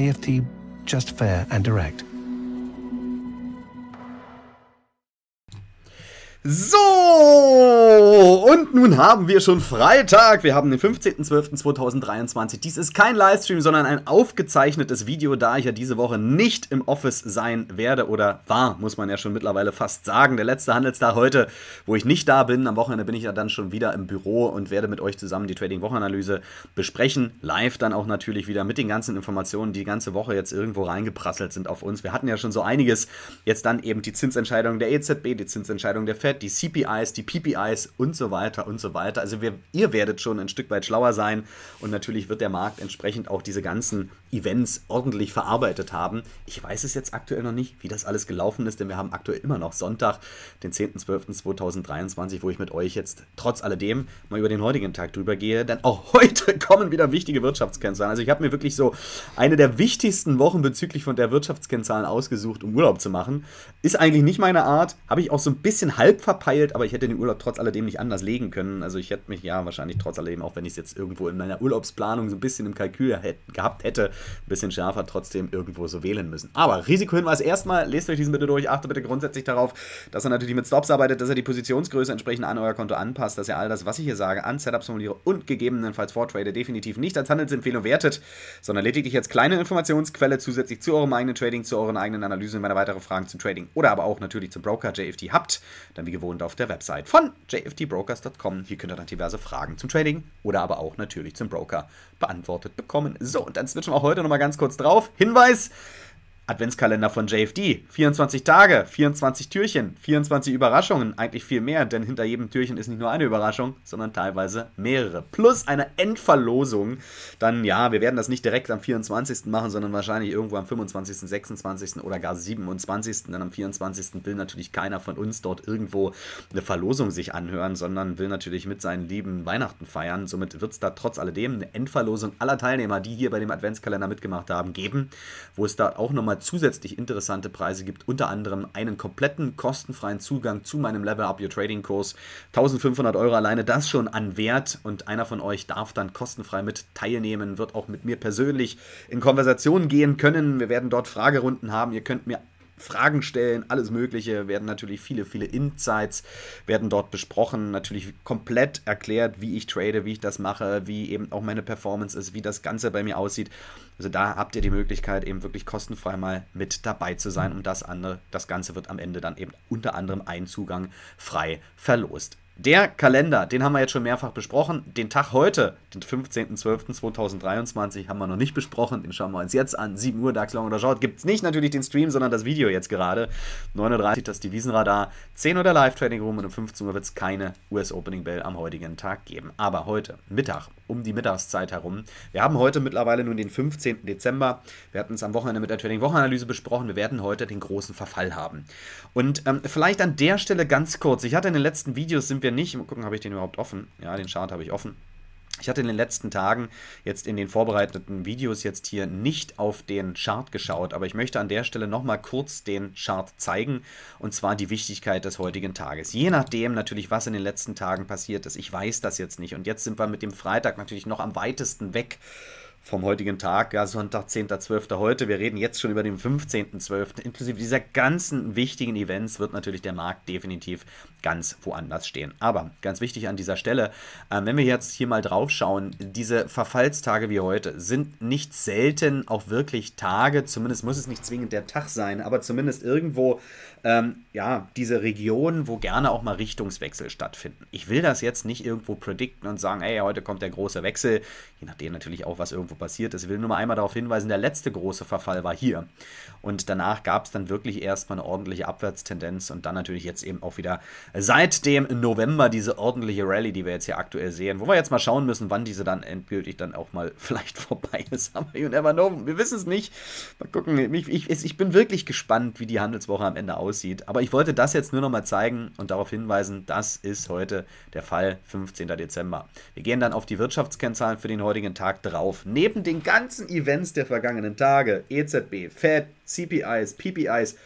AFT, just fair and direct. So, und nun haben wir schon Freitag. Wir haben den 15.12.2023. Dies ist kein Livestream, sondern ein aufgezeichnetes Video, da ich ja diese Woche nicht im Office sein werde oder war, muss man ja schon mittlerweile fast sagen. Der letzte Handelstag heute, wo ich nicht da bin. Am Wochenende bin ich ja dann schon wieder im Büro und werde mit euch zusammen die Trading-Wochenanalyse besprechen. Live dann auch natürlich wieder mit den ganzen Informationen, die die ganze Woche jetzt irgendwo reingeprasselt sind auf uns. Wir hatten ja schon so einiges. Jetzt dann eben die Zinsentscheidung der EZB, die Zinsentscheidung der Fed. Fed, die CPIs, die PPIs und so weiter und so weiter. Also wir, ihr werdet schon ein Stück weit schlauer sein und natürlich wird der Markt entsprechend auch diese ganzen Events ordentlich verarbeitet haben. Ich weiß es jetzt aktuell noch nicht, wie das alles gelaufen ist, denn wir haben aktuell immer noch Sonntag, den 10.12.2023, wo ich mit euch jetzt trotz alledem mal über den heutigen Tag drüber gehe, denn auch heute kommen wieder wichtige Wirtschaftskennzahlen. Also ich habe mir wirklich so eine der wichtigsten Wochen bezüglich von der Wirtschaftskennzahlen ausgesucht, um Urlaub zu machen. Ist eigentlich nicht meine Art, habe ich auch so ein bisschen halb verpeilt, aber ich hätte den Urlaub trotz alledem nicht anders legen können. Also ich hätte mich ja wahrscheinlich trotz alledem, auch wenn ich es jetzt irgendwo in meiner Urlaubsplanung so ein bisschen im Kalkül hätte, gehabt hätte, ein bisschen schärfer trotzdem irgendwo so wählen müssen. Aber Risikohinweis erstmal, lest euch diesen bitte durch, achte bitte grundsätzlich darauf, dass er natürlich mit Stops arbeitet, dass er die Positionsgröße entsprechend an euer Konto anpasst, dass ihr all das, was ich hier sage, an Setups formuliere und gegebenenfalls vortrade, definitiv nicht als Handelsempfehlung wertet, sondern lediglich als kleine Informationsquelle zusätzlich zu eurem eigenen Trading, zu euren eigenen Analysen, wenn ihr weitere Fragen zum Trading oder aber auch natürlich zum Broker JFT habt, dann wie gewohnt auf der Website von jftbrokers.com. Hier könnt ihr dann diverse Fragen zum Trading oder aber auch natürlich zum Broker beantwortet bekommen. So, und dann switchen wir auch heute nochmal ganz kurz drauf. Hinweis! Adventskalender von JFD. 24 Tage, 24 Türchen, 24 Überraschungen, eigentlich viel mehr, denn hinter jedem Türchen ist nicht nur eine Überraschung, sondern teilweise mehrere. Plus eine Endverlosung. Dann, ja, wir werden das nicht direkt am 24. machen, sondern wahrscheinlich irgendwo am 25., 26. oder gar 27. Denn am 24. will natürlich keiner von uns dort irgendwo eine Verlosung sich anhören, sondern will natürlich mit seinen Lieben Weihnachten feiern. Somit wird es da trotz alledem eine Endverlosung aller Teilnehmer, die hier bei dem Adventskalender mitgemacht haben, geben, wo es da auch nochmal zusätzlich interessante Preise gibt, unter anderem einen kompletten kostenfreien Zugang zu meinem Level Up Your Trading Kurs. 1500 Euro alleine, das schon an Wert und einer von euch darf dann kostenfrei mit teilnehmen, wird auch mit mir persönlich in Konversationen gehen können. Wir werden dort Fragerunden haben. Ihr könnt mir Fragen stellen, alles Mögliche, werden natürlich viele, viele Insights werden dort besprochen, natürlich komplett erklärt, wie ich trade, wie ich das mache, wie eben auch meine Performance ist, wie das Ganze bei mir aussieht. Also da habt ihr die Möglichkeit, eben wirklich kostenfrei mal mit dabei zu sein und das andere, das Ganze wird am Ende dann eben unter anderem einen Zugang frei verlost. Der Kalender, den haben wir jetzt schon mehrfach besprochen. Den Tag heute, den 15.12.2023, haben wir noch nicht besprochen. Den schauen wir uns jetzt an. 7 Uhr, Dax Long oder Short. Gibt es nicht natürlich den Stream, sondern das Video jetzt gerade. 9.30 Uhr das Devisenradar. 10 Uhr der Live-Trading Room und um 15 Uhr wird es keine US-Opening-Bell am heutigen Tag geben. Aber heute, Mittag, um die Mittagszeit herum. Wir haben heute mittlerweile nun den 15. Dezember. Wir hatten es am Wochenende mit der Trading-Wochenanalyse besprochen. Wir werden heute den großen Verfall haben. Und ähm, vielleicht an der Stelle ganz kurz. Ich hatte in den letzten Videos, sind wir wieder nicht. Mal gucken, habe ich den überhaupt offen? Ja, den Chart habe ich offen. Ich hatte in den letzten Tagen jetzt in den vorbereiteten Videos jetzt hier nicht auf den Chart geschaut, aber ich möchte an der Stelle nochmal kurz den Chart zeigen und zwar die Wichtigkeit des heutigen Tages. Je nachdem natürlich, was in den letzten Tagen passiert ist. Ich weiß das jetzt nicht und jetzt sind wir mit dem Freitag natürlich noch am weitesten weg vom heutigen Tag, ja, Sonntag, 10.12. heute. Wir reden jetzt schon über den 15.12. Inklusive dieser ganzen wichtigen Events wird natürlich der Markt definitiv ganz woanders stehen. Aber ganz wichtig an dieser Stelle, äh, wenn wir jetzt hier mal drauf schauen, diese Verfallstage wie heute sind nicht selten auch wirklich Tage, zumindest muss es nicht zwingend der Tag sein, aber zumindest irgendwo, ähm, ja, diese Region, wo gerne auch mal Richtungswechsel stattfinden. Ich will das jetzt nicht irgendwo predikten und sagen, hey, heute kommt der große Wechsel, je nachdem natürlich auch, was irgendwo irgendwo passiert ist. Ich will nur mal einmal darauf hinweisen, der letzte große Verfall war hier. Und danach gab es dann wirklich erstmal eine ordentliche Abwärtstendenz und dann natürlich jetzt eben auch wieder seit dem November diese ordentliche Rallye, die wir jetzt hier aktuell sehen, wo wir jetzt mal schauen müssen, wann diese dann endgültig dann auch mal vielleicht vorbei ist. Aber you never know, wir wissen es nicht. Mal gucken, ich, ich, ich bin wirklich gespannt, wie die Handelswoche am Ende aussieht. Aber ich wollte das jetzt nur nochmal zeigen und darauf hinweisen, das ist heute der Fall, 15. Dezember. Wir gehen dann auf die Wirtschaftskennzahlen für den heutigen Tag drauf neben den ganzen Events der vergangenen Tage, EZB, Fed, CPIs, PPIs,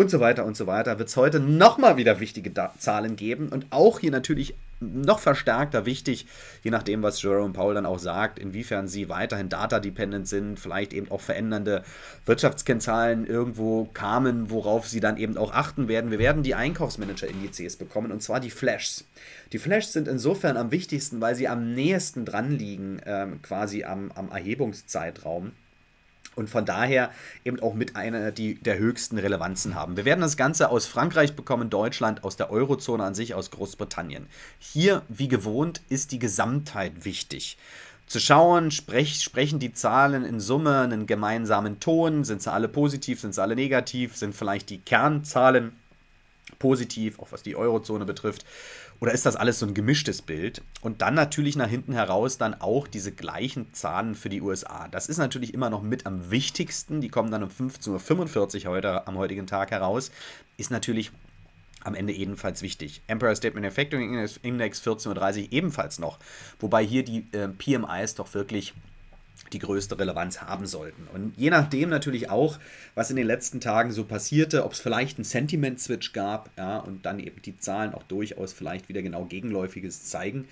und so weiter und so weiter, wird es heute nochmal wieder wichtige da Zahlen geben und auch hier natürlich noch verstärkter wichtig, je nachdem, was Jerome Powell dann auch sagt, inwiefern sie weiterhin data-dependent sind, vielleicht eben auch verändernde Wirtschaftskennzahlen irgendwo kamen, worauf sie dann eben auch achten werden. Wir werden die Einkaufsmanager-Indizes bekommen und zwar die Flashs. Die Flashs sind insofern am wichtigsten, weil sie am nächsten dran liegen, ähm, quasi am, am Erhebungszeitraum und von daher eben auch mit einer die, der höchsten Relevanzen haben. Wir werden das Ganze aus Frankreich bekommen, Deutschland, aus der Eurozone an sich, aus Großbritannien. Hier, wie gewohnt, ist die Gesamtheit wichtig zu schauen, sprech, sprechen die Zahlen in Summe einen gemeinsamen Ton, sind sie alle positiv, sind sie alle negativ, sind vielleicht die Kernzahlen positiv, auch was die Eurozone betrifft. Oder ist das alles so ein gemischtes Bild? Und dann natürlich nach hinten heraus dann auch diese gleichen Zahlen für die USA. Das ist natürlich immer noch mit am wichtigsten. Die kommen dann um 15.45 Uhr heute, am heutigen Tag heraus. Ist natürlich am Ende ebenfalls wichtig. Emperor State Manufacturing Index 14.30 Uhr ebenfalls noch. Wobei hier die äh, PMIs doch wirklich die größte Relevanz haben sollten. Und je nachdem natürlich auch, was in den letzten Tagen so passierte, ob es vielleicht einen Sentiment-Switch gab ja, und dann eben die Zahlen auch durchaus vielleicht wieder genau Gegenläufiges zeigen.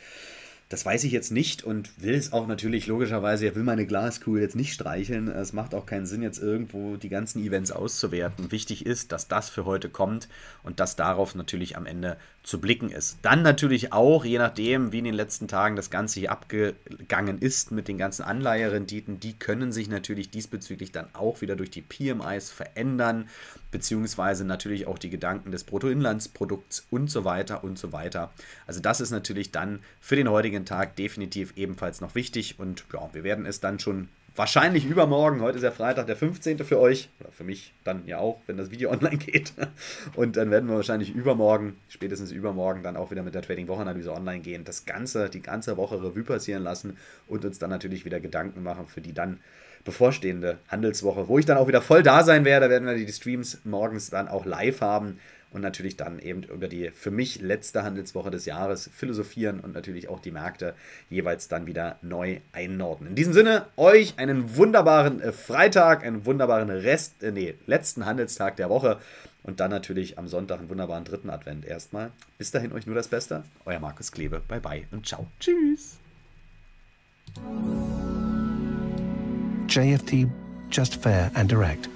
Das weiß ich jetzt nicht und will es auch natürlich logischerweise, ich will meine Glaskugel jetzt nicht streicheln. Es macht auch keinen Sinn, jetzt irgendwo die ganzen Events auszuwerten. Wichtig ist, dass das für heute kommt und dass darauf natürlich am Ende zu blicken ist. Dann natürlich auch, je nachdem, wie in den letzten Tagen das Ganze hier abgegangen ist mit den ganzen Anleiherenditen, die können sich natürlich diesbezüglich dann auch wieder durch die PMIs verändern, beziehungsweise natürlich auch die Gedanken des Bruttoinlandsprodukts und so weiter und so weiter. Also das ist natürlich dann für den heutigen Tag definitiv ebenfalls noch wichtig und ja, wir werden es dann schon wahrscheinlich übermorgen, heute ist ja Freitag der 15. für euch, oder für mich dann ja auch, wenn das Video online geht. Und dann werden wir wahrscheinlich übermorgen, spätestens übermorgen, dann auch wieder mit der Trading-Wochenanalyse online gehen, das Ganze, die ganze Woche Revue passieren lassen und uns dann natürlich wieder Gedanken machen für die dann bevorstehende Handelswoche, wo ich dann auch wieder voll da sein werde. werden wir die Streams morgens dann auch live haben und natürlich dann eben über die für mich letzte Handelswoche des Jahres philosophieren und natürlich auch die Märkte jeweils dann wieder neu einordnen. In diesem Sinne, euch einen wunderbaren äh, Freitag, einen wunderbaren Rest, äh, nee, letzten Handelstag der Woche und dann natürlich am Sonntag einen wunderbaren dritten Advent erstmal. Bis dahin euch nur das Beste. Euer Markus Klebe. Bye bye und ciao. Tschüss. JFT, just fair and direct.